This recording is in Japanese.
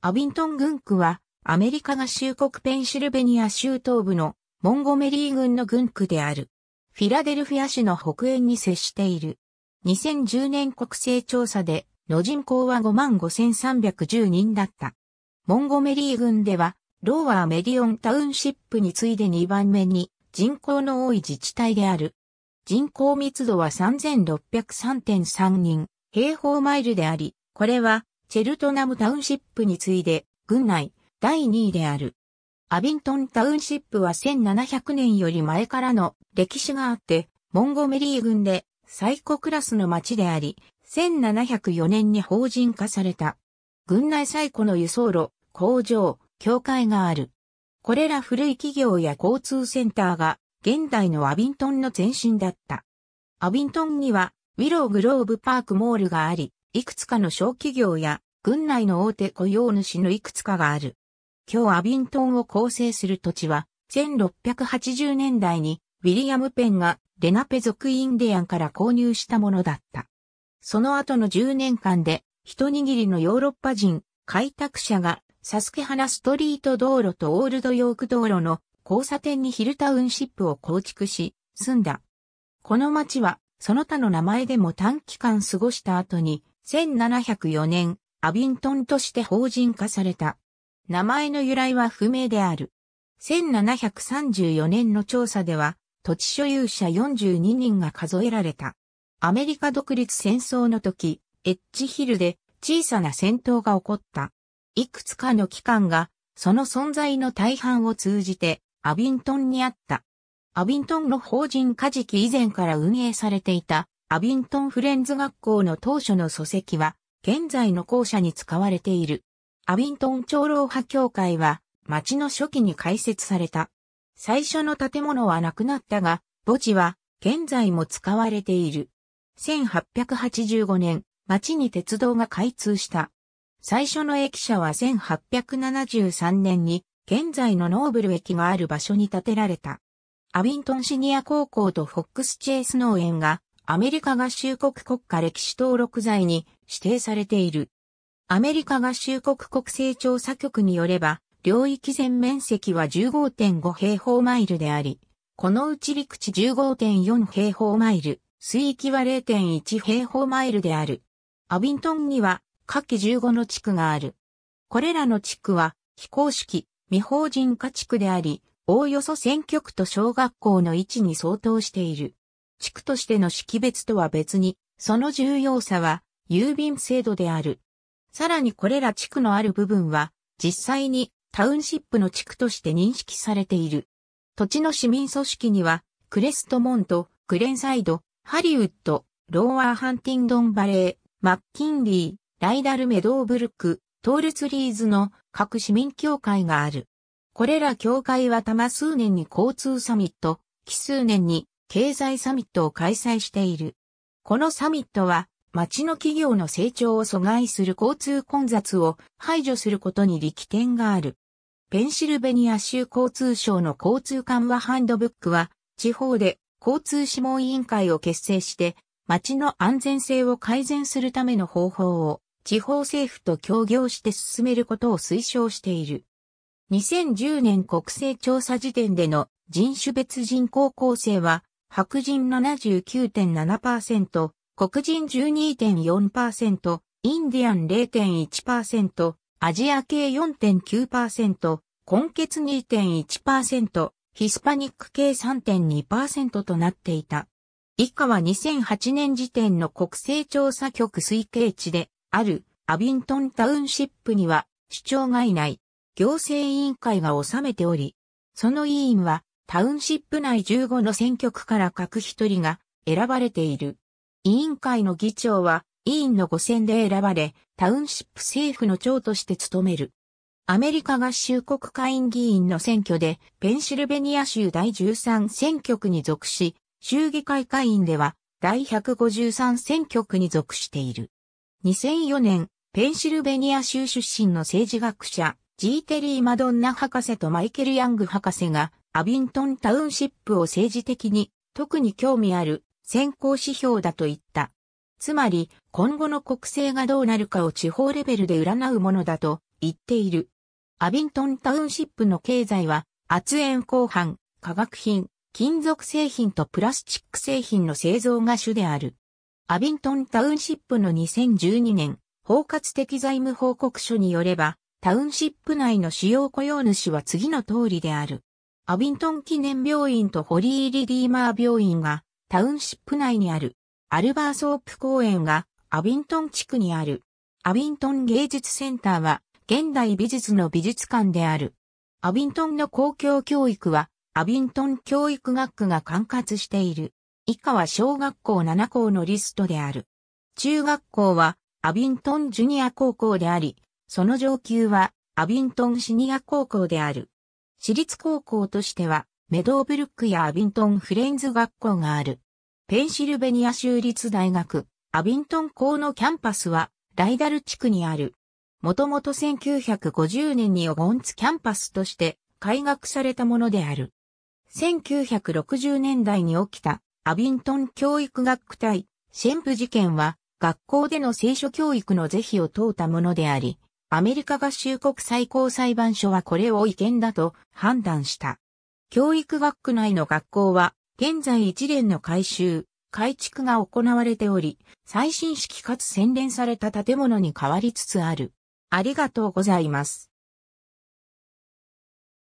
アビントン軍区は、アメリカ合衆国ペンシルベニア州東部のモンゴメリー軍の軍区である。フィラデルフィア市の北縁に接している。2010年国勢調査で、の人口は55,310人だった。モンゴメリー軍では、ローワーメディオンタウンシップに次いで2番目に人口の多い自治体である。人口密度は3603.3人平方マイルであり、これはチェルトナムタウンシップに次いで、郡内、第2位である。アビントンタウンシップは1700年より前からの歴史があって、モンゴメリー郡で最古クラスの町であり、1704年に法人化された。郡内最古の輸送路、工場、教会がある。これら古い企業や交通センターが現代のアビントンの前身だった。アビントンにはウィローグローブパークモールがあり、いくつかの小企業や郡内の大手雇用主のいくつかがある。今日アビントンを構成する土地は、1680年代にウィリアム・ペンがレナペ族インディアンから購入したものだった。その後の10年間で、一握りのヨーロッパ人、開拓者が、サスケ花ストリート道路とオールドヨーク道路の交差点にヒルタウンシップを構築し、住んだ。この町は、その他の名前でも短期間過ごした後に、1704年、アビントンとして法人化された。名前の由来は不明である。1734年の調査では、土地所有者42人が数えられた。アメリカ独立戦争の時、エッジヒルで小さな戦闘が起こった。いくつかの機関が、その存在の大半を通じて、アビントンにあった。アビントンの法人化事期以前から運営されていた、アビントンフレンズ学校の当初の礎石は、現在の校舎に使われている。アビントン長老派教会は、町の初期に開設された。最初の建物はなくなったが、墓地は現在も使われている。1885年、町に鉄道が開通した。最初の駅舎は1873年に、現在のノーブル駅がある場所に建てられた。アビントンシニア高校とフォックスチェイス農園がアメリカ合衆国国家歴史登録財に指定されている。アメリカ合衆国国勢調査局によれば、領域全面積は15.5平方マイルであり、このうち陸地15.4平方マイル、水域は0.1平方マイルである。アビントンには、下記15の地区がある。これらの地区は、非公式、未法人化地区であり、おおよそ選挙区と小学校の位置に相当している。地区としての識別とは別に、その重要さは、郵便制度である。さらにこれら地区のある部分は、実際にタウンシップの地区として認識されている。土地の市民組織には、クレストモント、クレンサイド、ハリウッド、ローワーハンティンドンバレー、マッキンリー、ライダルメドーブルク、トールツリーズの各市民協会がある。これら協会は多数年に交通サミット、奇数年に経済サミットを開催している。このサミットは、町の企業の成長を阻害する交通混雑を排除することに力点がある。ペンシルベニア州交通省の交通緩和ハンドブックは、地方で交通諮問委員会を結成して、町の安全性を改善するための方法を地方政府と協業して進めることを推奨している。2010年国勢調査時点での人種別人口構成は白人79.7%、黒人12.4%、インディアン0.1%、アジア系4.9%、根血2.1%、ヒスパニック系3.2%となっていた。以下は2008年時点の国勢調査局推計値であるアビントンタウンシップには主張がいない行政委員会が収めており、その委員はタウンシップ内15の選挙区から各一人が選ばれている。委員会の議長は委員の5選で選ばれ、タウンシップ政府の長として務める。アメリカ合衆国会員議員の選挙で、ペンシルベニア州第13選挙区に属し、州議会会員では第153選挙区に属している。2004年、ペンシルベニア州出身の政治学者、ジーテリー・マドンナ博士とマイケル・ヤング博士が、アビントンタウンシップを政治的に特に興味ある先行指標だと言った。つまり、今後の国政がどうなるかを地方レベルで占うものだと言っている。アビントンタウンシップの経済は、圧縁後半、化学品、金属製品とプラスチック製品の製造が主である。アビントンタウンシップの2012年、包括的財務報告書によれば、タウンシップ内の主要雇用主は次の通りである。アビントン記念病院とホリー・リディーマー病院がタウンシップ内にあるアルバーソープ公園がアビントン地区にあるアビントン芸術センターは現代美術の美術館である。アビントンの公共教育はアビントン教育学区が管轄している。以下は小学校7校のリストである。中学校はアビントンジュニア高校であり、その上級はアビントンシニア高校である。私立高校としては、メドーブルックやアビントンフレンズ学校がある。ペンシルベニア州立大学、アビントン校のキャンパスは、ライダル地区にある。もともと1950年にオゴンツキャンパスとして開学されたものである。1960年代に起きたアビントン教育学隊シェンプ事件は学校での聖書教育の是非を問うたものであり、アメリカ合衆国最高裁判所はこれを違憲だと判断した。教育学区内の学校は、現在一連の改修、改築が行われており、最新式かつ洗練された建物に変わりつつある。ありがとうございます。